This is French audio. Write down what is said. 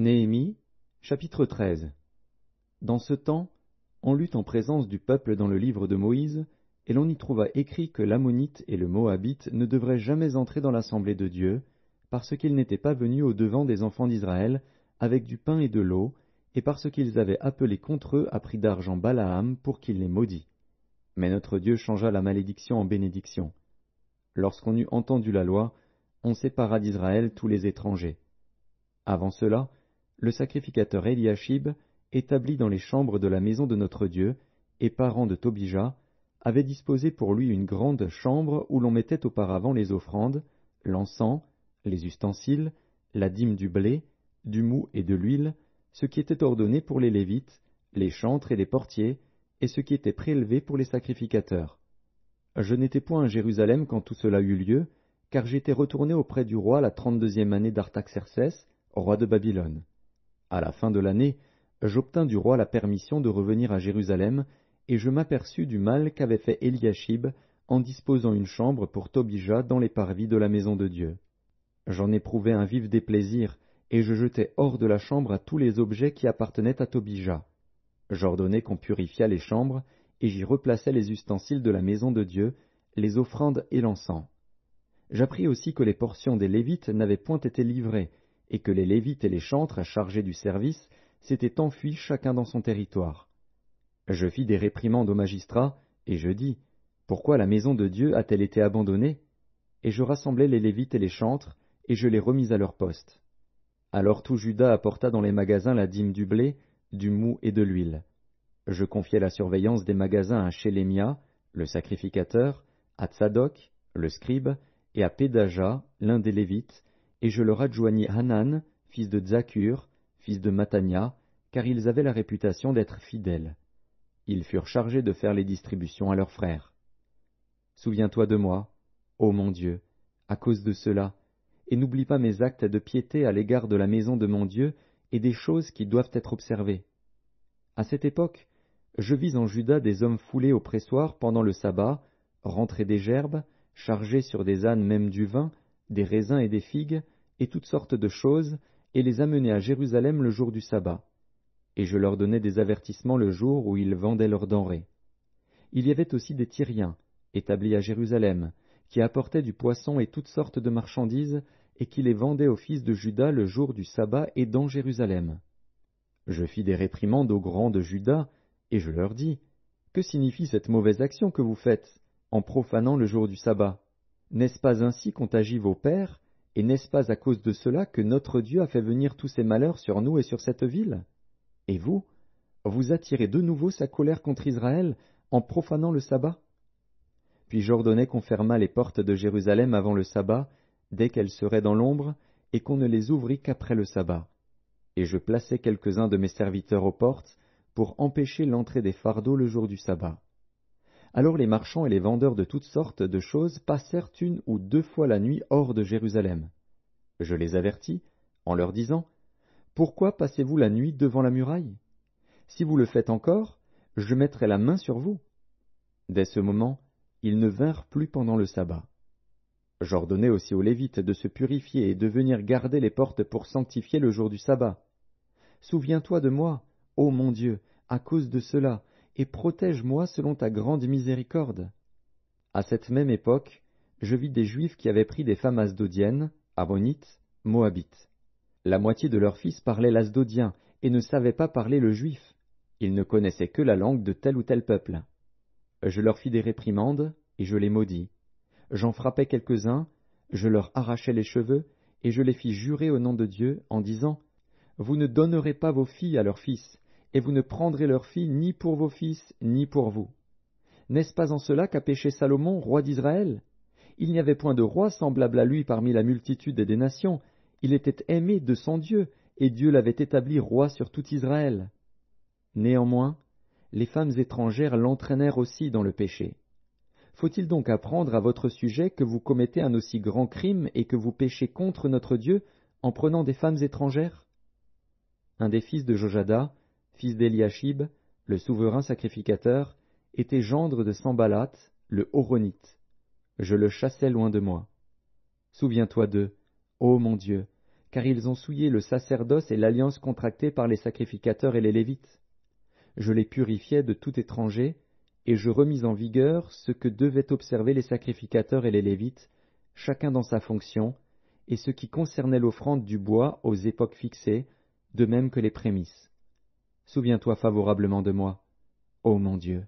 Néhémie, chapitre 13. Dans ce temps, on lut en présence du peuple dans le livre de Moïse, et l'on y trouva écrit que l'ammonite et le moabite ne devraient jamais entrer dans l'assemblée de Dieu, parce qu'ils n'étaient pas venus au devant des enfants d'Israël avec du pain et de l'eau, et parce qu'ils avaient appelé contre eux à prix d'argent Balaam pour qu'il les maudit. Mais notre Dieu changea la malédiction en bénédiction. Lorsqu'on eut entendu la loi, on sépara d'Israël tous les étrangers. Avant cela, le sacrificateur Eliashib, établi dans les chambres de la maison de notre Dieu, et parent de Tobija, avait disposé pour lui une grande chambre où l'on mettait auparavant les offrandes, l'encens, les ustensiles, la dîme du blé, du mou et de l'huile, ce qui était ordonné pour les Lévites, les chantres et les portiers, et ce qui était prélevé pour les sacrificateurs. Je n'étais point à Jérusalem quand tout cela eut lieu, car j'étais retourné auprès du roi la trente-deuxième année d'Artaxerces, roi de Babylone. À la fin de l'année, j'obtins du roi la permission de revenir à Jérusalem, et je m'aperçus du mal qu'avait fait Eliashib en disposant une chambre pour Tobija dans les parvis de la maison de Dieu. J'en éprouvai un vif déplaisir, et je jetai hors de la chambre à tous les objets qui appartenaient à Tobija. J'ordonnai qu'on purifiât les chambres, et j'y replaçai les ustensiles de la maison de Dieu, les offrandes et l'encens. J'appris aussi que les portions des Lévites n'avaient point été livrées, et que les Lévites et les chantres chargés du service s'étaient enfuis chacun dans son territoire. Je fis des réprimandes aux magistrats, et je dis, Pourquoi la maison de Dieu a-t-elle été abandonnée Et je rassemblai les Lévites et les chantres, et je les remis à leur poste. Alors tout Judas apporta dans les magasins la dîme du blé, du mou et de l'huile. Je confiai la surveillance des magasins à Chélémia, le sacrificateur, à Tsadok, le scribe, et à Pédaja, l'un des Lévites, et je leur adjoignis Hanan, fils de Zakur, fils de Matania, car ils avaient la réputation d'être fidèles. Ils furent chargés de faire les distributions à leurs frères. Souviens-toi de moi, ô mon Dieu, à cause de cela, et n'oublie pas mes actes de piété à l'égard de la maison de mon Dieu et des choses qui doivent être observées. À cette époque, je vis en Juda des hommes foulés au pressoir pendant le sabbat, rentrés des gerbes, chargés sur des ânes même du vin, des raisins et des figues, et toutes sortes de choses, et les amenaient à Jérusalem le jour du sabbat. Et je leur donnais des avertissements le jour où ils vendaient leurs denrées. Il y avait aussi des Tyriens, établis à Jérusalem, qui apportaient du poisson et toutes sortes de marchandises, et qui les vendaient aux fils de Juda le jour du sabbat et dans Jérusalem. Je fis des réprimandes aux grands de Juda, et je leur dis, Que signifie cette mauvaise action que vous faites, en profanant le jour du sabbat n'est-ce pas ainsi qu'ont agi vos pères, et n'est-ce pas à cause de cela que notre Dieu a fait venir tous ces malheurs sur nous et sur cette ville Et vous, vous attirez de nouveau sa colère contre Israël en profanant le sabbat Puis j'ordonnais qu'on fermât les portes de Jérusalem avant le sabbat, dès qu'elles seraient dans l'ombre, et qu'on ne les ouvrit qu'après le sabbat. Et je plaçai quelques-uns de mes serviteurs aux portes, pour empêcher l'entrée des fardeaux le jour du sabbat. Alors les marchands et les vendeurs de toutes sortes de choses passèrent une ou deux fois la nuit hors de Jérusalem. Je les avertis, en leur disant, Pourquoi passez-vous la nuit devant la muraille Si vous le faites encore, je mettrai la main sur vous. Dès ce moment, ils ne vinrent plus pendant le sabbat. J'ordonnai aussi aux Lévites de se purifier et de venir garder les portes pour sanctifier le jour du sabbat. Souviens-toi de moi, ô mon Dieu, à cause de cela, et protège-moi selon ta grande miséricorde. À cette même époque, je vis des Juifs qui avaient pris des femmes asdodiennes, ammonites, moabites. La moitié de leurs fils parlaient l'asdodien et ne savaient pas parler le juif. Ils ne connaissaient que la langue de tel ou tel peuple. Je leur fis des réprimandes et je les maudis. J'en frappai quelques-uns, je leur arrachai les cheveux et je les fis jurer au nom de Dieu en disant Vous ne donnerez pas vos filles à leurs fils, et vous ne prendrez leurs filles ni pour vos fils, ni pour vous. N'est-ce pas en cela qu'a péché Salomon, roi d'Israël Il n'y avait point de roi semblable à lui parmi la multitude des nations, il était aimé de son Dieu, et Dieu l'avait établi roi sur tout Israël. Néanmoins, les femmes étrangères l'entraînèrent aussi dans le péché. Faut-il donc apprendre à votre sujet que vous commettez un aussi grand crime et que vous péchez contre notre Dieu en prenant des femmes étrangères Un des fils de Jojada, fils d'Eliashib, le souverain sacrificateur, était gendre de Sambalat, le Horonite. Je le chassais loin de moi. Souviens-toi d'eux, ô mon Dieu, car ils ont souillé le sacerdoce et l'alliance contractée par les sacrificateurs et les Lévites. Je les purifiais de tout étranger, et je remis en vigueur ce que devaient observer les sacrificateurs et les Lévites, chacun dans sa fonction, et ce qui concernait l'offrande du bois aux époques fixées, de même que les prémices souviens-toi favorablement de moi. Ô mon Dieu,